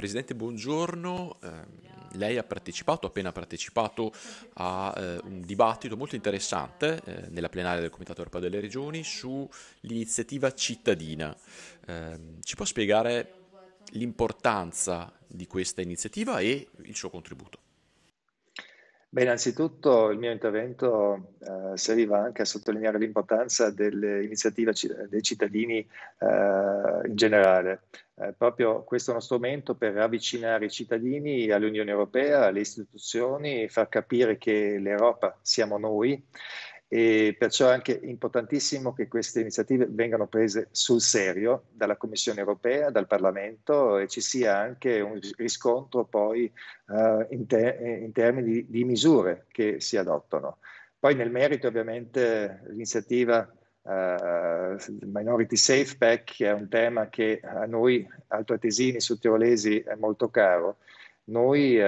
Presidente, buongiorno. Eh, lei ha partecipato, appena partecipato a eh, un dibattito molto interessante eh, nella plenaria del Comitato europeo delle regioni sull'iniziativa cittadina. Ehm, ci può spiegare l'importanza di questa iniziativa e il suo contributo? Beh, innanzitutto il mio intervento eh, serviva anche a sottolineare l'importanza dell'iniziativa dei cittadini eh, in generale. Eh, proprio questo è uno strumento per avvicinare i cittadini all'Unione Europea, alle istituzioni, far capire che l'Europa siamo noi e perciò è anche importantissimo che queste iniziative vengano prese sul serio dalla Commissione europea, dal Parlamento e ci sia anche un riscontro poi uh, in, te- in, termini di, di misure che si adottano. Poi nel merito ovviamente l'iniziativa Uh, Minority Safe Pack che è un tema che a noi altoatesini sudtirolesi è molto caro. Noi uh,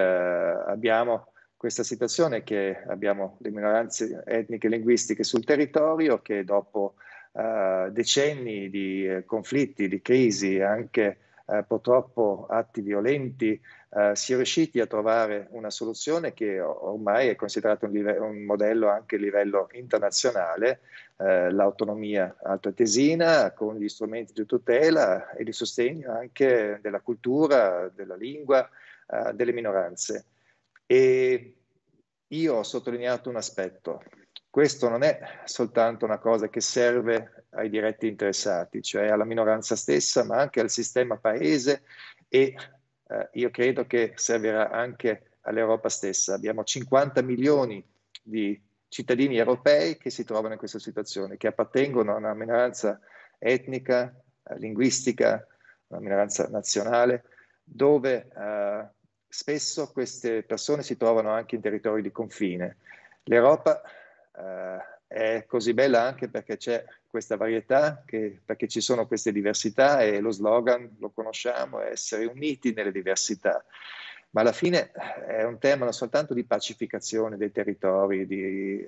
abbiamo questa situazione che abbiamo le minoranze etniche e linguistiche sul territorio che dopo eh, decenni di eh, conflitti, di crisi, anche eh, purtroppo atti violenti, eh, si è riusciti a trovare una soluzione che ormai è considerata un, live- un modello anche a livello internazionale, eh, l'autonomia altoatesina con gli strumenti di tutela e di sostegno anche della cultura, della lingua, eh, delle minoranze. E io ho sottolineato un aspetto. Questo non è soltanto una cosa che serve ai diretti interessati, cioè alla minoranza stessa, ma anche al sistema paese e eh, io credo che servirà anche all'Europa stessa. Abbiamo 50 milioni di cittadini europei che si trovano in questa situazione, che appartengono a una minoranza etnica, eh, linguistica, una minoranza nazionale, dove eh, spesso queste persone si trovano anche in territori di confine. L'Europa eh, è così bella anche perché c'è questa varietà, che, perché ci sono queste diversità e lo slogan lo conosciamo, è essere uniti nelle diversità ma alla fine eh, è un tema non soltanto di pacificazione dei territori, di eh,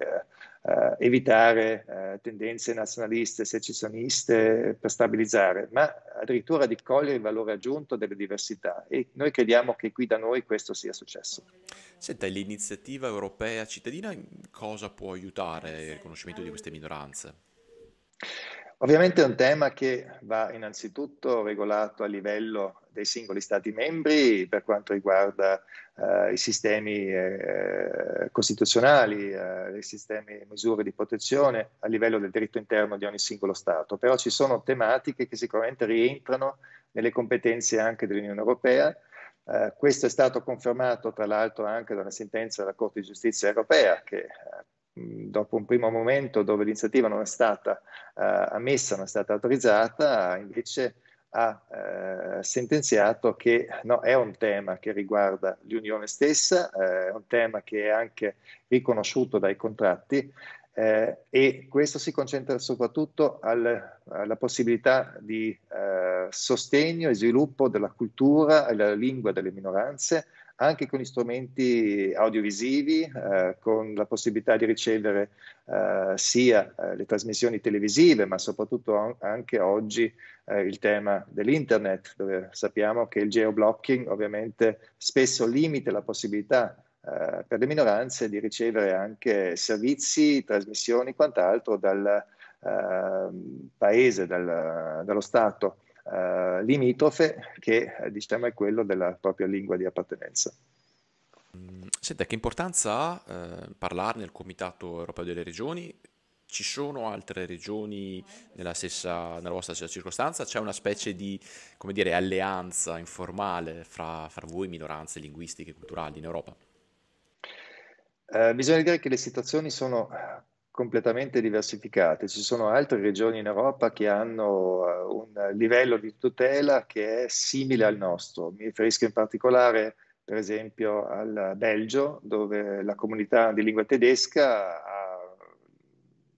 eh, evitare eh, tendenze nazionaliste, secessioniste per stabilizzare, ma addirittura di cogliere il valore aggiunto delle diversità e noi crediamo che qui da noi questo sia successo. Senta, l'iniziativa europea cittadina in cosa può aiutare il riconoscimento di queste minoranze? Ovviamente è un tema che va innanzitutto regolato a livello dei singoli Stati membri per quanto riguarda eh, i sistemi eh, costituzionali, eh, i sistemi misure di protezione a livello del diritto interno di ogni singolo Stato, però ci sono tematiche che sicuramente rientrano nelle competenze anche dell'Unione Europea. Eh, questo è stato confermato tra l'altro anche da una sentenza della Corte di giustizia europea che eh, dopo un primo momento dove l'iniziativa non è stata uh, ammessa, non è stata autorizzata, invece ha uh, sentenziato che no, è un tema che riguarda l'Unione stessa, uh, è un tema che è anche riconosciuto dai contratti eh, e questo si concentra soprattutto al, alla possibilità di eh, sostegno e sviluppo della cultura e della lingua delle minoranze anche con gli strumenti audiovisivi, eh, con la possibilità di ricevere eh, sia eh, le trasmissioni televisive, ma soprattutto anche oggi eh, il tema dell'internet, dove sappiamo che il geoblocking ovviamente spesso limita la possibilità eh, per le minoranze di ricevere anche servizi, trasmissioni e quant'altro dal eh, paese, dal, dallo Stato eh, limitrofe, che eh, diciamo è quello della propria lingua di appartenenza. Mm, Senta, che importanza ha eh, parlarne al Comitato europeo delle regioni? Ci sono altre regioni nella, stessa, nella vostra stessa circostanza? C'è una specie di dire, alleanza informale fra, fra voi minoranze linguistiche e culturali in Europa? Eh, bisogna dire che le situazioni sono eh, completamente diversificate. Ci sono altre regioni in Europa che hanno eh, un livello di tutela che è simile al nostro. Mi riferisco in particolare, per esempio, al Belgio, dove la comunità di lingua tedesca ha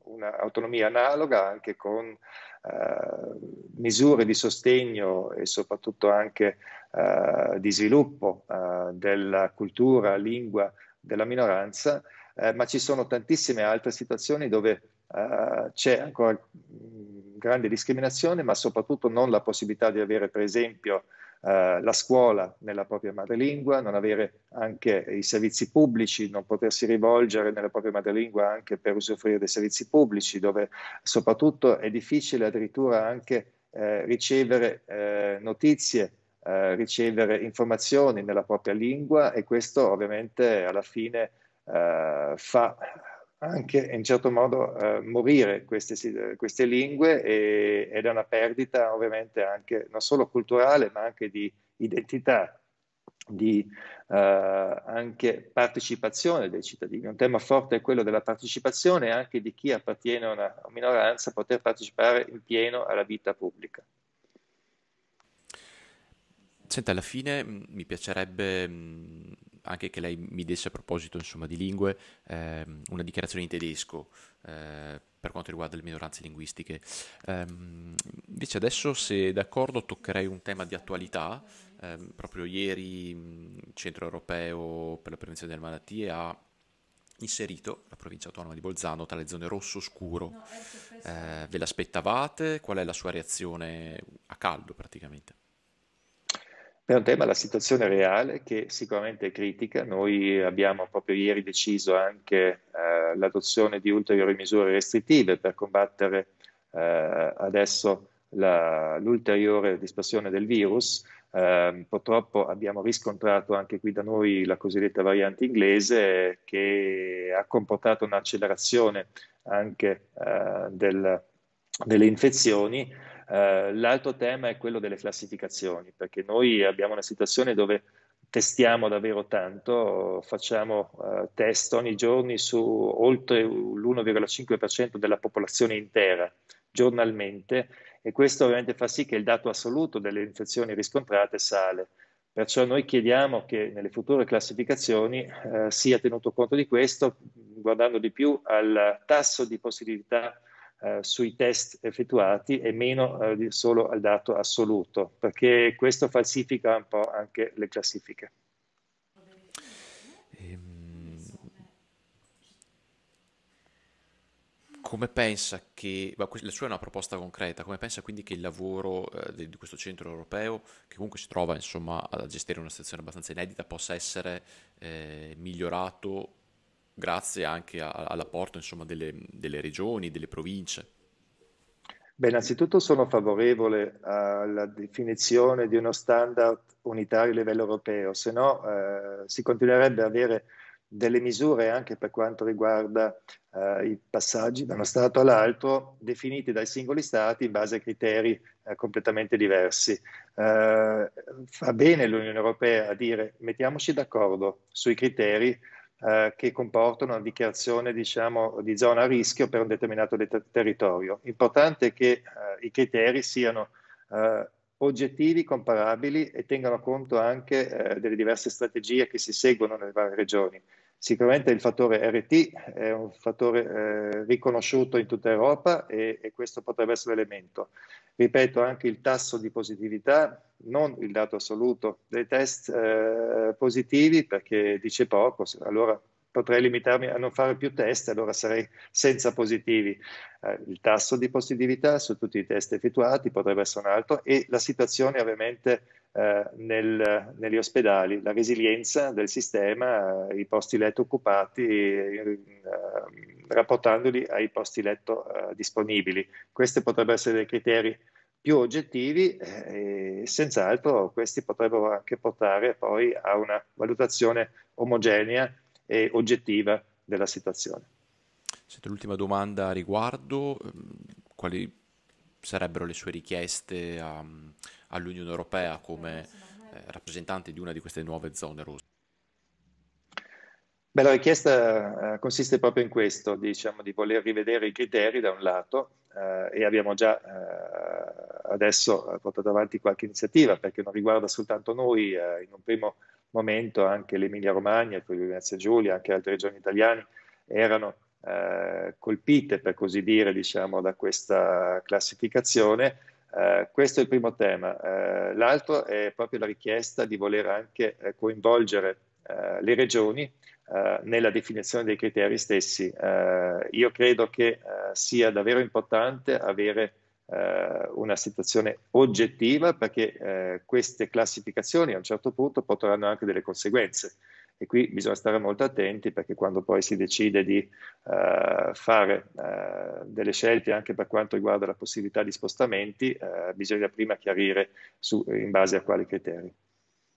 un'autonomia analoga, anche con uh, misure di sostegno e soprattutto anche uh, di sviluppo della cultura, lingua della minoranza, eh, ma ci sono tantissime altre situazioni dove eh, c'è ancora mm, grande discriminazione, ma soprattutto non la possibilità di avere, per esempio, eh, la scuola nella propria madrelingua, non avere anche i servizi pubblici, non potersi rivolgere nella propria madrelingua anche per usufruire dei servizi pubblici, dove soprattutto è difficile addirittura anche eh, ricevere eh, notizie eh, ricevere informazioni nella propria lingua e questo ovviamente alla fine eh, fa anche in certo modo eh, morire queste, queste lingue e, ed è una perdita ovviamente anche non solo culturale ma anche di identità di eh, anche partecipazione dei cittadini. Un tema forte è quello della partecipazione anche di chi appartiene a una minoranza poter partecipare in pieno alla vita pubblica. Senta, alla fine mm, mi piacerebbe mm, anche che lei mi desse a proposito, insomma, di lingue, ehm, una dichiarazione in tedesco eh, per quanto riguarda le minoranze linguistiche. Ehm, invece adesso, se d'accordo, toccherei un tema di attualità. Ehm, proprio ieri il mm, Centro Europeo per la Prevenzione delle Malattie ha inserito la provincia autonoma di Bolzano tra le zone rosso scuro. No, eh, ve l'aspettavate? Qual è la sua reazione a caldo praticamente? è un tema la situazione reale che sicuramente è critica. Noi abbiamo proprio ieri deciso anche eh, l'adozione di ulteriori misure restrittive per combattere eh, adesso la, l'ulteriore dispersione del virus. Eh, purtroppo abbiamo riscontrato anche qui da noi la cosiddetta variante inglese che ha comportato un'accelerazione anche eh, del, delle infezioni. Eh, l'altro tema è quello delle classificazioni, perché noi abbiamo una situazione dove testiamo davvero tanto, facciamo uh, test ogni giorno su oltre l'1,5% della popolazione intera giornalmente e questo ovviamente fa sì che il dato assoluto delle infezioni riscontrate sale. Perciò noi chiediamo che nelle future classificazioni eh, sia tenuto conto di questo, guardando di più al tasso di possibilità eh, sui test effettuati e meno eh, solo al dato assoluto, perché questo falsifica un po' anche le classifiche. Ehm, come pensa che, la sua è una proposta concreta, come pensa quindi che il lavoro eh, di questo centro europeo, che comunque si trova insomma, a gestire una situazione abbastanza inedita, possa essere eh, migliorato grazie anche a, all'apporto insomma, delle, delle regioni, delle province? Beh, innanzitutto sono favorevole alla definizione di uno standard unitario a livello europeo, se no eh, si continuerebbe ad avere delle misure anche per quanto riguarda eh, i passaggi da uno Stato all'altro definiti dai singoli Stati in base a criteri eh, completamente diversi. Eh, fa bene l'Unione Europea a dire mettiamoci d'accordo sui criteri eh, che comportano una dichiarazione diciamo, di zona a rischio per un determinato det- territorio. Importante che eh, i criteri siano eh, oggettivi, comparabili e tengano conto anche eh, delle diverse strategie che si seguono nelle varie regioni. Sicuramente il fattore RT è un fattore eh, riconosciuto in tutta Europa e, e questo potrebbe essere l'elemento. Ripeto, anche il tasso di positività, non il dato assoluto dei test eh, positivi, perché dice poco, allora potrei limitarmi a non fare più test, allora sarei senza positivi. Eh, il tasso di positività su tutti i test effettuati potrebbe essere un altro e la situazione ovviamente eh, nel, negli ospedali, la resilienza del sistema, eh, i posti letto occupati, eh, rapportandoli ai posti letto eh, disponibili. Questi potrebbero essere dei criteri più oggettivi eh, e senz'altro questi potrebbero anche portare poi a una valutazione omogenea e oggettiva della situazione. Sento l'ultima domanda a riguardo, ehm, quali sarebbero le sue richieste a, all'Unione Europea come eh, rappresentante di una di queste nuove zone rosse? Beh, la richiesta eh, consiste proprio in questo, diciamo, di voler rivedere i criteri da un lato eh, e abbiamo già eh, adesso portato avanti qualche iniziativa perché non riguarda soltanto noi, eh, in un primo momento momento anche l'Emilia Romagna, il Friuli Venezia Giulia, anche altre regioni italiane erano eh, colpite, per così dire, diciamo, da questa classificazione. Eh, questo è il primo tema. Eh, l'altro è proprio la richiesta di voler anche eh, coinvolgere eh, le regioni eh, nella definizione dei criteri stessi. io credo che sia davvero importante avere eh, una situazione oggettiva perché eh, queste classificazioni a un certo punto porteranno anche delle conseguenze e qui bisogna stare molto attenti perché quando poi si decide di eh, fare eh, delle scelte anche per quanto riguarda la possibilità di spostamenti eh, bisogna prima chiarire su, in base a quali criteri.